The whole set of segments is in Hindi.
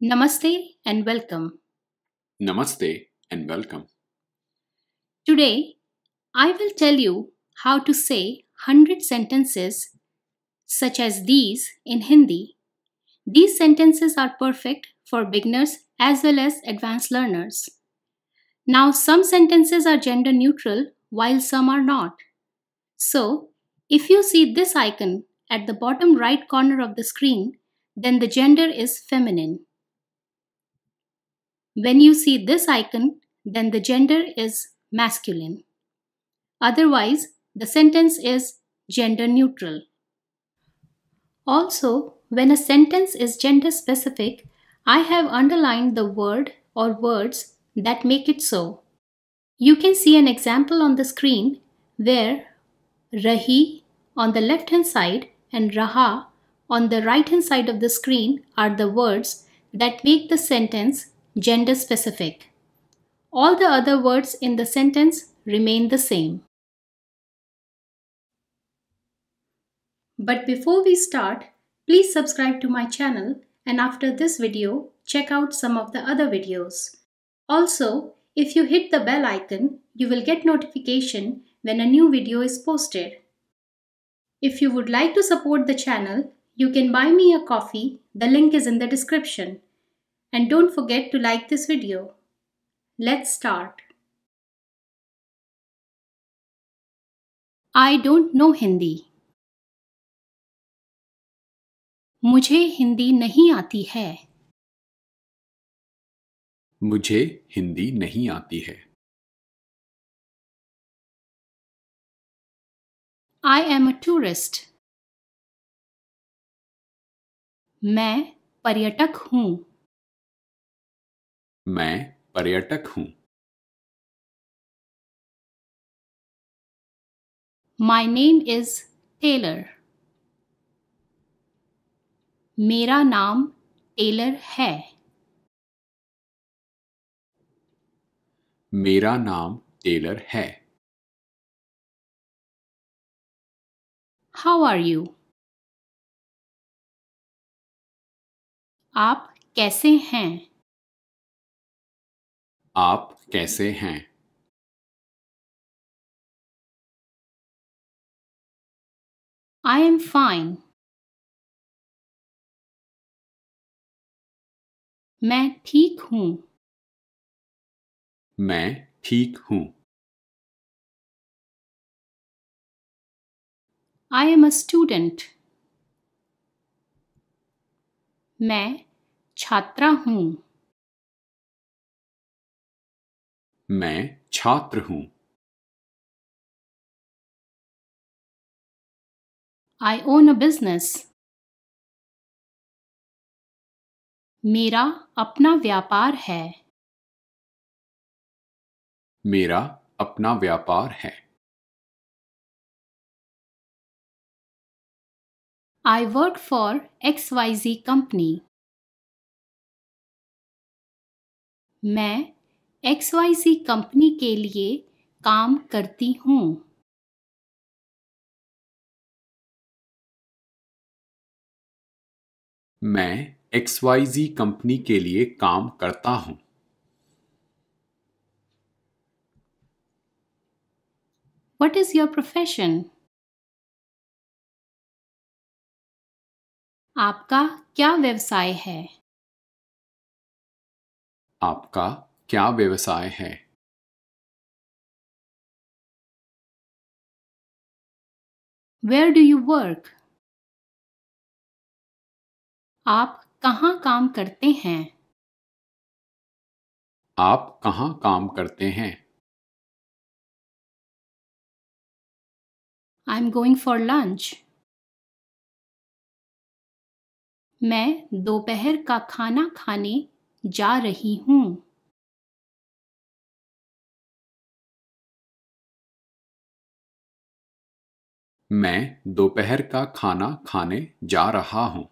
Namaste and welcome. Namaste and welcome. Today, I will tell you how to say 100 sentences such as these in Hindi. These sentences are perfect for beginners as well as advanced learners. Now, some sentences are gender neutral while some are not. So, if you see this icon at the bottom right corner of the screen, then the gender is feminine. When you see this icon, then the gender is masculine. Otherwise, the sentence is gender neutral. Also, when a sentence is gender specific, I have underlined the word or words that make it so. You can see an example on the screen where Rahi on the left hand side and Raha on the right hand side of the screen are the words that make the sentence gender specific. All the other words in the sentence remain the same. But before we start, please subscribe to my channel and after this video, check out some of the other videos. Also, if you hit the bell icon, you will get notification when a new video is posted. If you would like to support the channel, you can buy me a coffee, the link is in the description. and don't forget to like this video. Let's start. I don't know Hindi. मुझे हिंदी नहीं आती है मुझे हिंदी नहीं आती है आई एम अ टूरिस्ट मैं पर्यटक हूं मैं पर्यटक हूं माई नेम इज टेलर मेरा नाम टेलर है मेरा नाम टेलर है हाउ आर यू आप कैसे हैं आप कैसे हैं I am fine. मैं ठीक हूं मैं ठीक हूं आई एम अ स्टूडेंट मैं छात्रा हूं मैं छात्र हूं आई ओन अ बिजनेस मेरा अपना व्यापार है मेरा अपना व्यापार है I work for X Y Z company मैं एक्स वाई सी कंपनी के लिए काम करती हूँ मैं एक्स वाई जी कंपनी के लिए काम करता हूं वट इज योर प्रोफेशन आपका क्या व्यवसाय है आपका क्या व्यवसाय है वेयर डू यू वर्क आप कहाँ काम करते हैं आप कहां काम करते हैं I am going for lunch मैं दोपहर का खाना खाने जा रही हूं मैं दोपहर का खाना खाने जा रहा हूं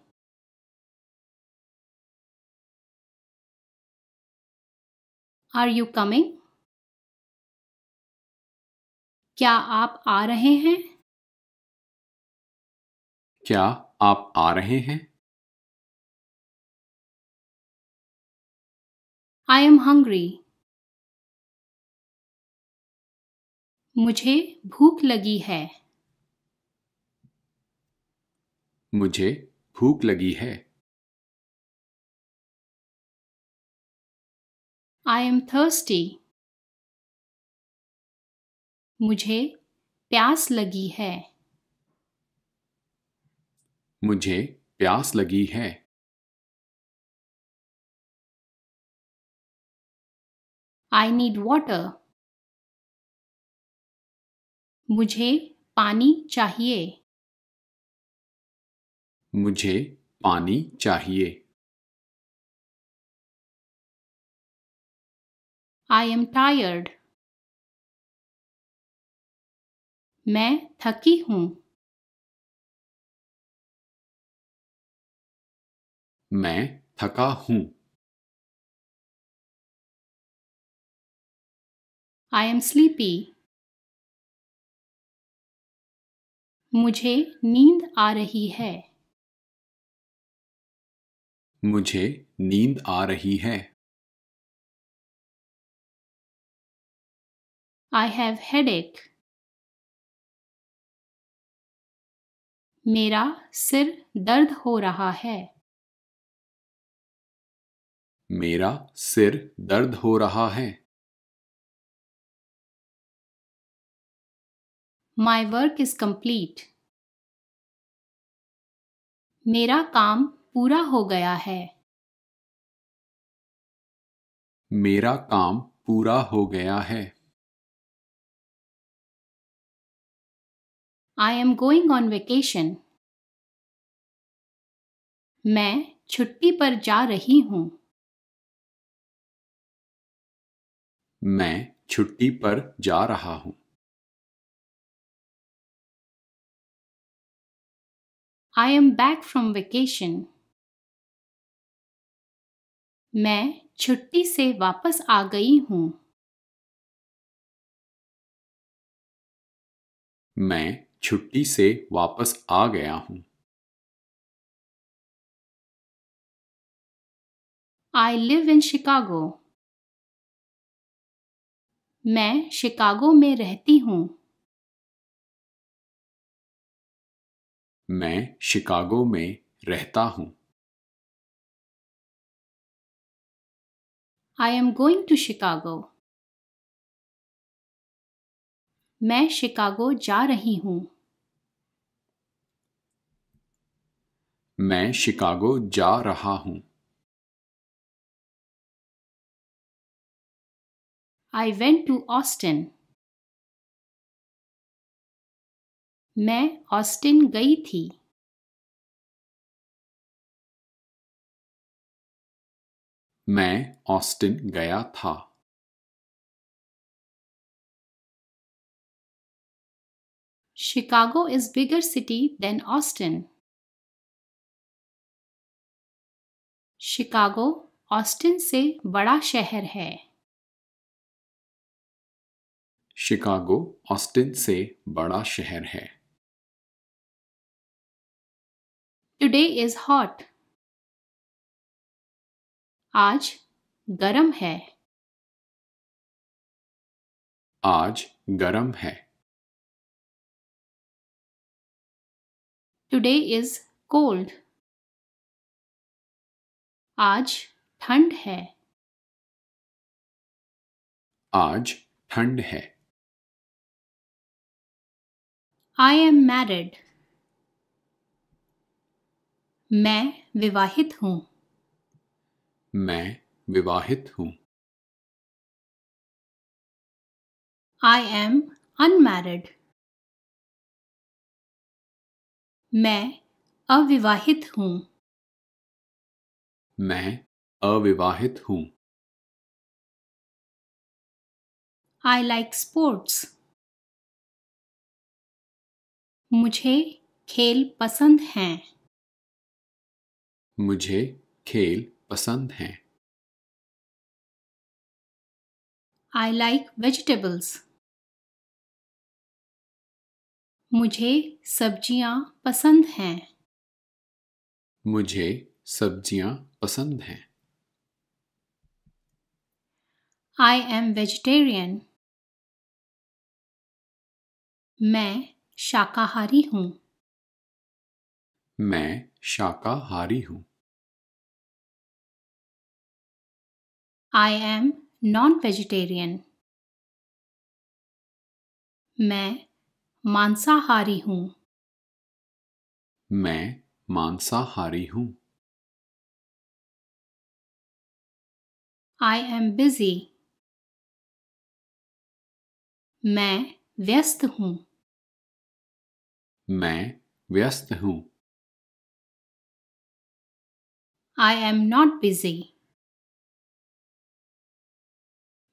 आर यू कमिंग क्या आप आ रहे हैं क्या आप आ रहे हैं आई एम हंग्री मुझे भूख लगी है मुझे भूख लगी है आई एम थर्स्टी मुझे प्यास लगी है मुझे प्यास लगी है आई नीड वॉटर मुझे पानी चाहिए मुझे पानी चाहिए आई एम टायर्ड मैं थकी हूं मैं थका हूं आई एम स्लीपी मुझे नींद आ रही है मुझे नींद आ रही है आई हैव हेड एक मेरा सिर दर्द हो रहा है मेरा सिर दर्द हो रहा है माई वर्क इज कंप्लीट मेरा काम पूरा हो गया है मेरा काम पूरा हो गया है I am going on vacation मैं छुट्टी पर जा रही हूं मैं छुट्टी पर जा रहा हूं I am back from vacation. मैं छुट्टी से वापस आ गई हूँ मैं छुट्टी से वापस आ गया हूँ आई लिव इन शिकागो मैं शिकागो में रहती हूँ मैं शिकागो में रहता हूँ I am going to Chicago मैं शिकागो जा रही हूँ मैं शिकागो जा रहा हूं आई वेंट टू ऑस्टिन मैं ऑस्टिन गई थी मैं ऑस्टिन गया था Chicago is bigger city than Austin Chicago Austin से बड़ा शहर है शिकागो ऑस्टिन से बड़ा शहर है टुडे इज हॉट आज गरम है आज गरम है टुडे इज कोल्ड आज ठंड है आज ठंड है आई एम मैरिड मैं विवाहित हूं मैं विवाहित हूं आई एम अनमैरिड मैं अविवाहित हूं मैं अविवाहित हूं आई लाइक स्पोर्ट्स मुझे खेल पसंद हैं मुझे खेल पसंद हैं आई लाइक वेजिटेबल्स मुझे सब्जियां पसंद हैं मुझे सब्जियां पसंद हैं आई एम वेजिटेरियन मैं शाकाहारी हूँ मैं शाकाहारी हूँ आई एम नॉन वेजिटेरियन मैं मांसाहारी हूँ मैं मांसाहारी हूँ आई एम बिजी मैं व्यस्त हूँ मैं व्यस्त हूँ आई एम नॉट बिजी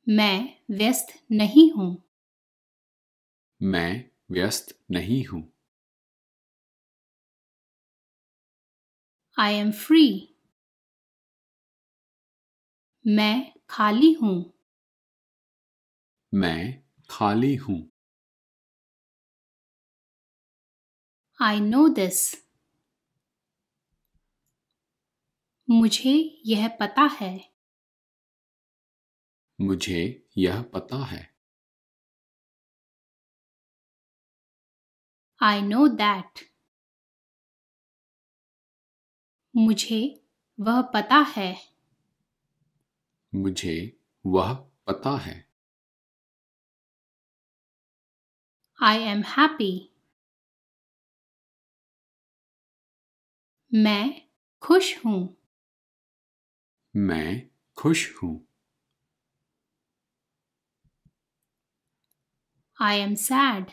मैं व्यस्त नहीं हूं मैं व्यस्त नहीं हूं आई एम फ्री मैं खाली हूं मैं खाली हूं आई नो दिस मुझे यह पता है मुझे यह पता है आई नो दैट मुझे वह पता है मुझे वह पता है आई एम हैप्पी मैं खुश हूँ मैं खुश हूँ आई एम सैड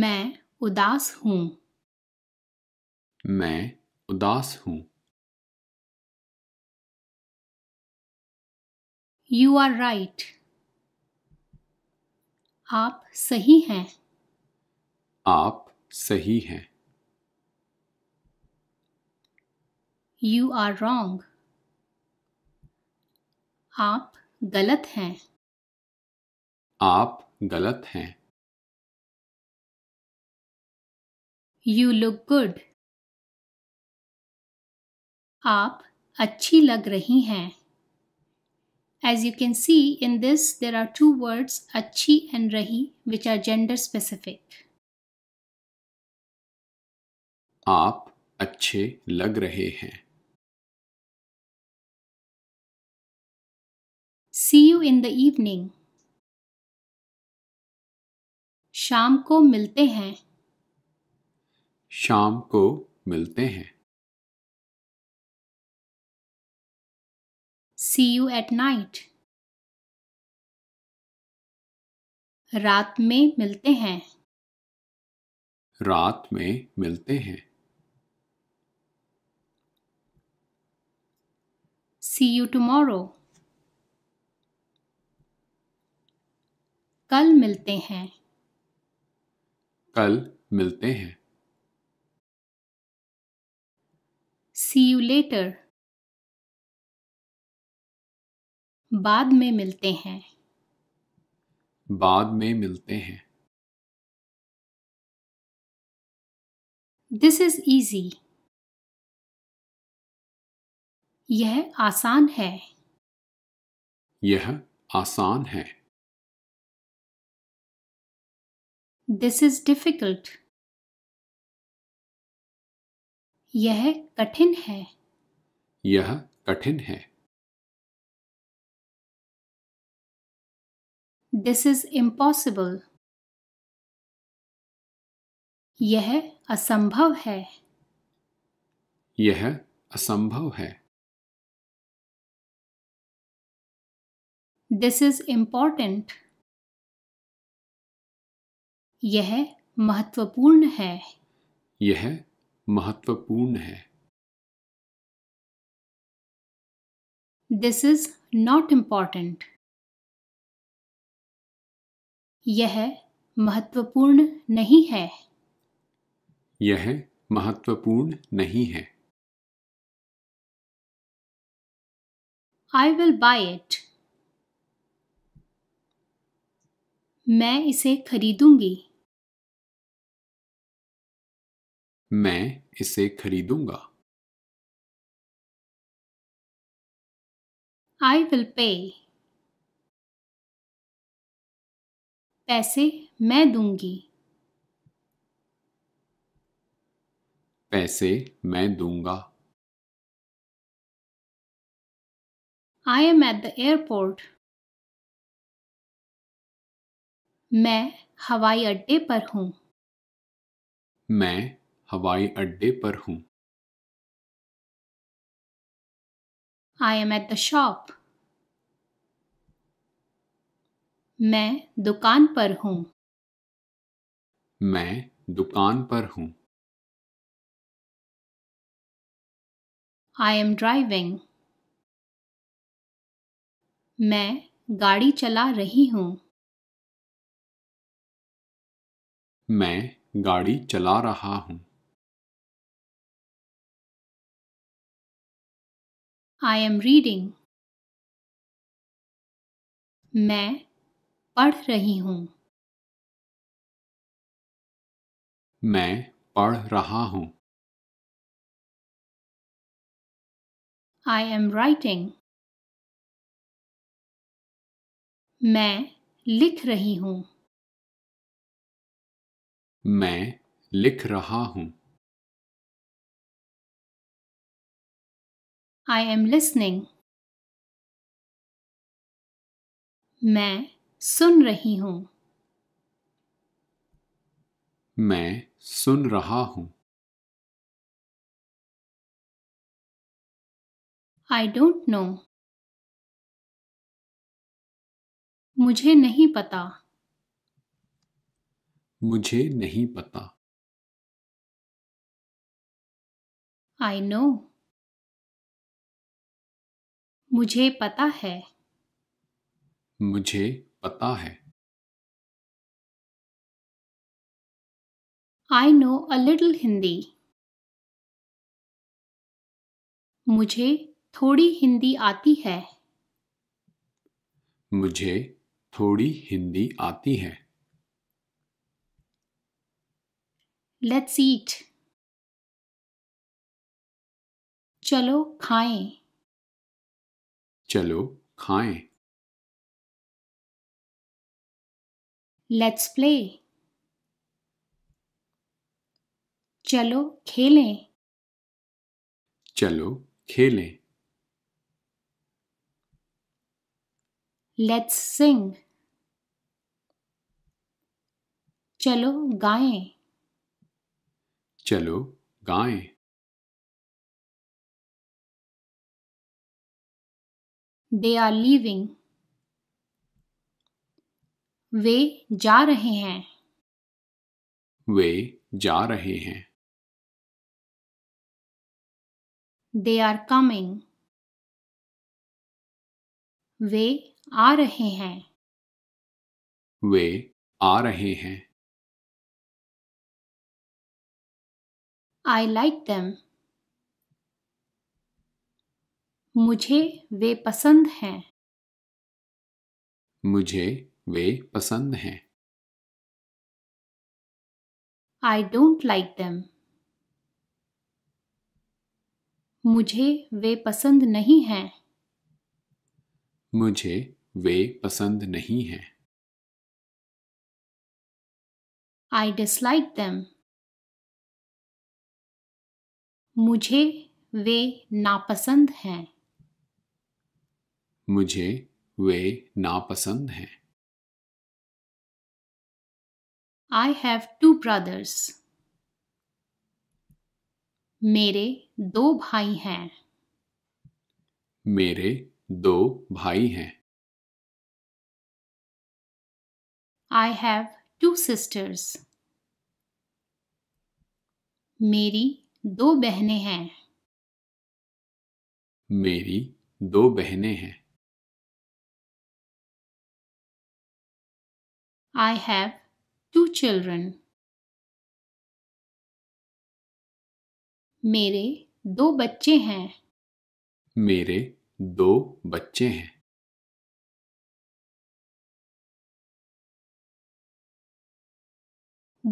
मैं उदास हूं मैं उदास हूं यू आर राइट आप सही हैं आप सही हैं यू आर रॉन्ग आप गलत हैं आप गलत हैं यू लुक गुड आप अच्छी लग रही हैं As you can see in this, there are two words, achi and rahi, which are gender specific. आप अच्छे लग रहे हैं See you in the evening. शाम को मिलते हैं शाम को मिलते हैं सी यू एट नाइट रात में मिलते हैं रात में मिलते हैं सी यू टुमारो कल मिलते हैं कल मिलते हैं सी यू लेटर बाद में मिलते हैं बाद में मिलते हैं दिस इज ईजी यह आसान है यह आसान है दिस इज डिफिकल्ट यह कठिन है यह कठिन है दिस इज इम्पॉसिबल यह असंभव है यह असंभव है दिस इज इम्पॉर्टेंट यह महत्वपूर्ण है यह महत्वपूर्ण है दिस इज नॉट इम्पॉर्टेंट यह महत्वपूर्ण नहीं है यह महत्वपूर्ण नहीं है आई विल बाय इट मैं इसे खरीदूंगी मैं इसे खरीदूंगा आई विल पे पैसे मैं दूंगी पैसे मैं दूंगा I am at the airport मैं हवाई अड्डे पर हूं मैं हवाई अड्डे पर हूं I am at the shop मैं दुकान पर हूं मैं दुकान पर हूं आई एम ड्राइविंग मैं गाड़ी चला रही हूँ मैं गाड़ी चला रहा हूं आई एम रीडिंग मैं पढ़ रही हूँ मैं पढ़ रहा हूं आई एम राइटिंग मैं लिख रही हूँ मैं लिख रहा हूं आई एम लिसनिंग मैं सुन रही हूं मैं सुन रहा हूं आई डोंट नो मुझे नहीं पता मुझे नहीं पता आई नो मुझे पता है मुझे पता है I know a little Hindi मुझे थोड़ी हिंदी आती है मुझे थोड़ी हिंदी आती है लेट्स ईट चलो खाएं चलो खाएं लेट्स प्ले चलो खेलें चलो खेलें लेट्स सिंग चलो गाएं चलो गाएं दे आर लीविंग वे जा रहे हैं वे जा रहे हैं दे आर कमिंग वे आ रहे हैं वे आ रहे हैं आई लाइक देम मुझे वे पसंद हैं मुझे वे पसंद हैं आई डोंट लाइक देम मुझे वे पसंद नहीं हैं मुझे वे पसंद नहीं हैं आई डिसलाइक देम मुझे वे नापसंद हैं मुझे वे नापसंद हैं आई हैव टू ब्रदर्स मेरे दो भाई हैं मेरे दो भाई हैं आई हैव टू सिस्टर्स मेरी दो बहनें हैं मेरी दो बहनें हैं I have two children. मेरे दो बच्चे हैं मेरे दो बच्चे हैं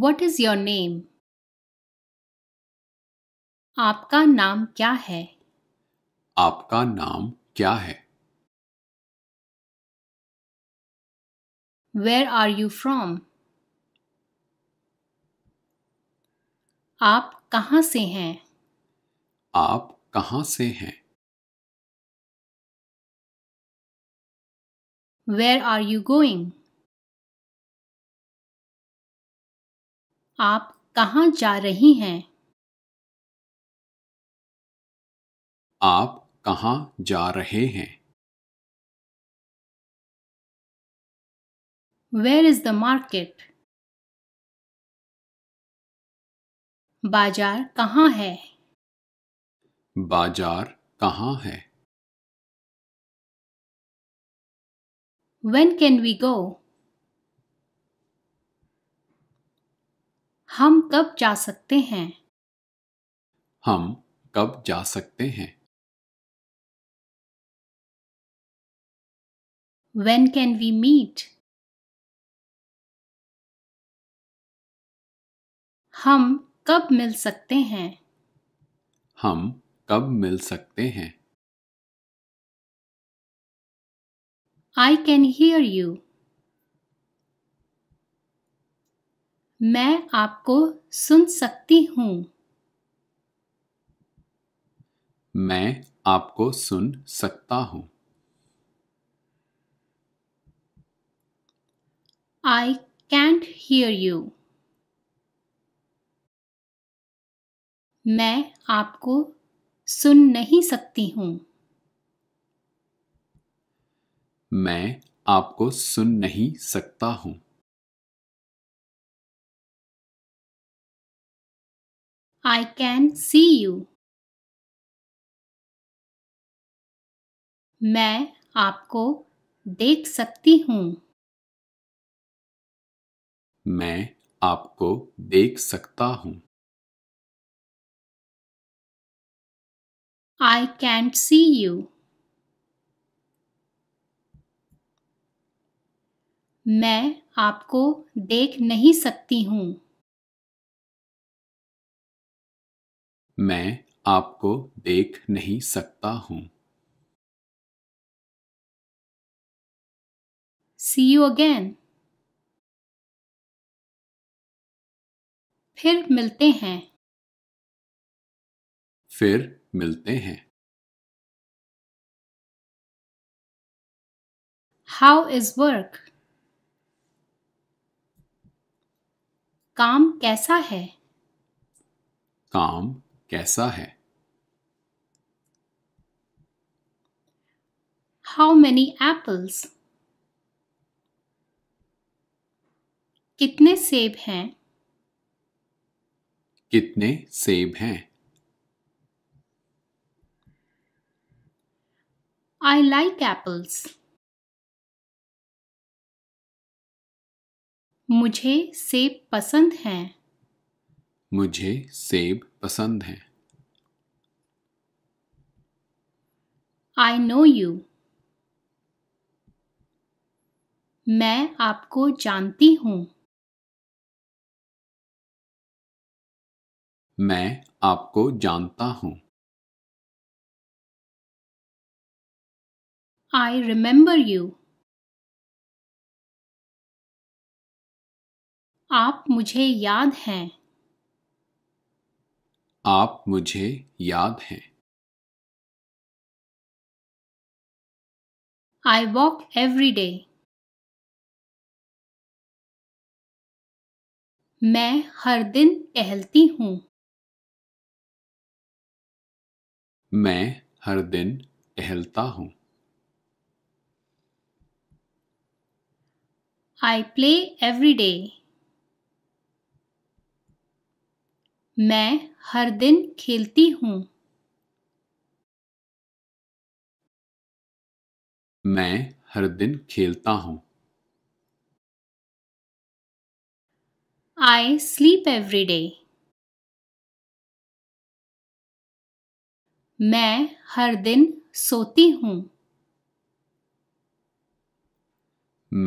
वट इज योर नेम आपका नाम क्या है आपका नाम क्या है Where are you from? आप कहाँ से हैं आप कहाँ से हैं Where are you going? आप कहाँ जा रही हैं आप कहाँ जा रहे हैं वेर इज द मार्केट बाजार कहाँ है बाजार कहाँ है वेन कैन वी गो हम कब जा सकते हैं हम कब जा सकते हैं वेन कैन वी मीट हम कब मिल सकते हैं हम कब मिल सकते हैं आई कैन हियर यू मैं आपको सुन सकती हूं मैं आपको सुन सकता हूं आई कैंट हियर यू मैं आपको सुन नहीं सकती हूं मैं आपको सुन नहीं सकता हूं आई कैन सी यू मैं आपको देख सकती हूं मैं आपको देख सकता हूँ I can't see you. मैं आपको देख नहीं सकती हूं मैं आपको देख नहीं सकता हूं सी यू अगेन फिर मिलते हैं फिर मिलते हैं हाउ इज वर्क काम कैसा है काम कैसा है हाउ मैनी एप्पल्स कितने सेब हैं कितने सेब हैं I like apples. मुझे सेब पसंद हैं मुझे सेब पसंद हैं आई नो यू मैं आपको जानती हूँ मैं आपको जानता हूँ I remember you. आप मुझे याद हैं आप मुझे याद हैं आई वॉक एवरी डे मैं हर दिन टहलती हूँ मैं हर दिन टहलता हूं आई प्ले एवरी डे मैं हर दिन खेलती हूं मैं हर दिन खेलता हूं आई स्लीप एवरी डे मैं हर दिन सोती हूँ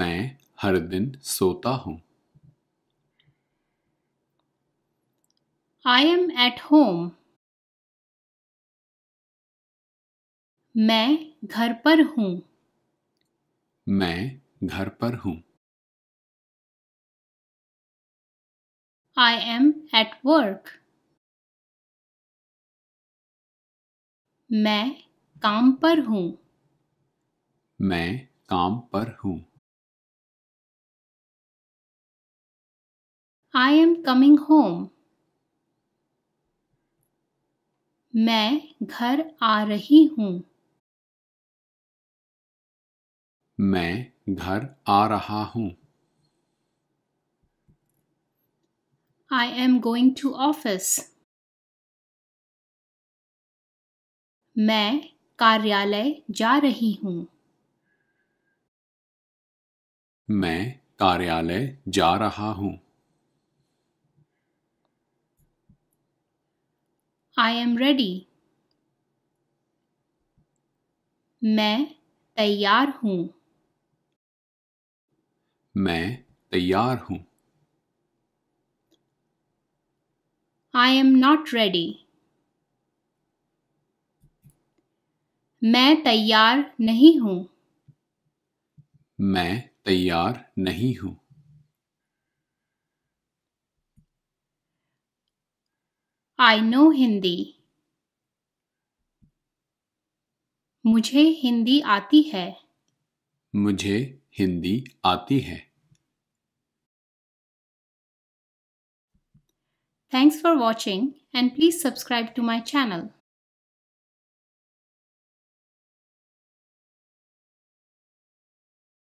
मैं हर दिन सोता हूं आई एम एट होम मैं घर पर हूं मैं घर पर हूं आई एम एट वर्क मैं काम पर हूँ मैं काम पर हूँ आई एम कमिंग होम मैं घर आ रही हूँ मैं घर आ रहा हूँ I am going to office मैं कार्यालय जा रही हूँ मैं कार्यालय जा रहा हूँ आई एम रेडी मैं तैयार हूँ मैं तैयार हूँ आई एम नॉट रेडी मैं तैयार नहीं हूँ मैं तैयार नहीं हूँ आई नो हिंदी मुझे हिंदी आती है मुझे हिंदी आती है thanks for watching and please subscribe to my channel